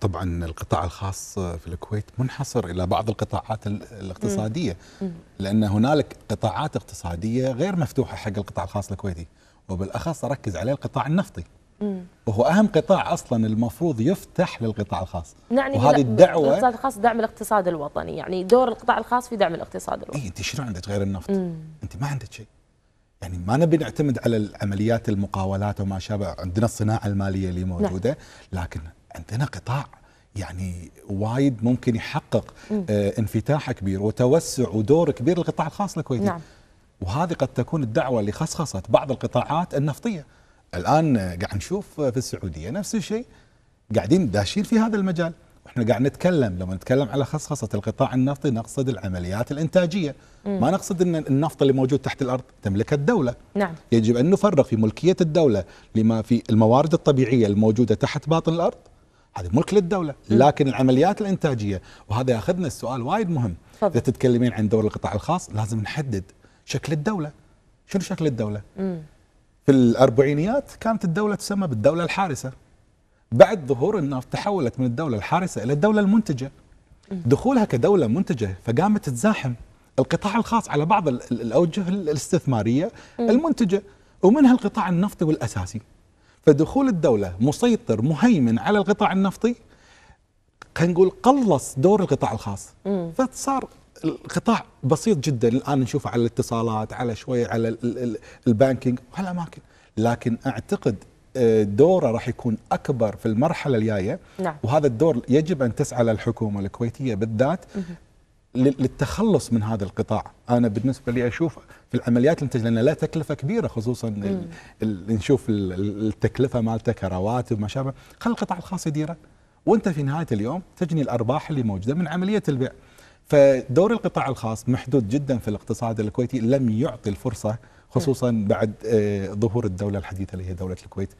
طبعا القطاع الخاص في الكويت منحصر الى بعض القطاعات الاقتصاديه لان هنالك قطاعات اقتصاديه غير مفتوحه حق القطاع الخاص الكويتي وبالاخص اركز عليه القطاع النفطي وهو اهم قطاع اصلا المفروض يفتح للقطاع الخاص نعني وهذه الدعوه القطاع الخاص دعم الاقتصاد الوطني يعني دور القطاع الخاص في دعم الاقتصاد الوطني اي انت شنو عندك غير النفط مم. انت ما عندك شيء يعني ما نبي نعتمد على العمليات المقاولات وما شابه عندنا الصناعه الماليه اللي نعم. موجوده نعم. لكن عندنا قطاع يعني وايد ممكن يحقق آه، انفتاح كبير وتوسع ودور كبير للقطاع الخاص الكويتي نعم. وهذه قد تكون الدعوه اللي خصخصت بعض القطاعات النفطيه الان آه، قاعد نشوف آه، في السعوديه نفس الشيء قاعدين داشين في هذا المجال واحنا قاعد نتكلم لما نتكلم على خصخصه القطاع النفطي نقصد العمليات الانتاجيه مم. ما نقصد ان النفط اللي موجود تحت الارض تملكها الدوله نعم. يجب ان نفرغ في ملكيه الدوله لما في الموارد الطبيعيه الموجوده تحت باطن الارض هذه ملك للدولة لكن العمليات الإنتاجية وهذا يأخذنا السؤال وايد مهم إذا تتكلمين عن دور القطاع الخاص لازم نحدد شكل الدولة شنو شكل الدولة مم. في الأربعينيات كانت الدولة تسمى بالدولة الحارسة بعد ظهور النفط تحولت من الدولة الحارسة إلى الدولة المنتجة دخولها كدولة منتجة فقامت تزاحم القطاع الخاص على بعض الأوجه الاستثمارية المنتجة ومنها القطاع النفطي والأساسي فدخول الدولة مسيطر مهيمن على القطاع النفطي خلينا نقول قلص دور القطاع الخاص مم. فصار القطاع بسيط جدا الان نشوفه على الاتصالات على شوي على البانكينج وهالاماكن لكن اعتقد آه، دوره راح يكون اكبر في المرحله الجايه نعم. وهذا الدور يجب ان تسعى له الحكومه الكويتيه بالذات للتخلص من هذا القطاع انا بالنسبه لي اشوف في العمليات الانتاج لان لا تكلفه كبيره خصوصا نشوف التكلفه مالته كرواتب وما شابه خلي القطاع الخاص يديره وانت في نهايه اليوم تجني الارباح اللي موجوده من عمليه البيع فدور القطاع الخاص محدود جدا في الاقتصاد الكويتي لم يعطي الفرصه خصوصا بعد آه، ظهور الدوله الحديثه اللي هي دوله الكويت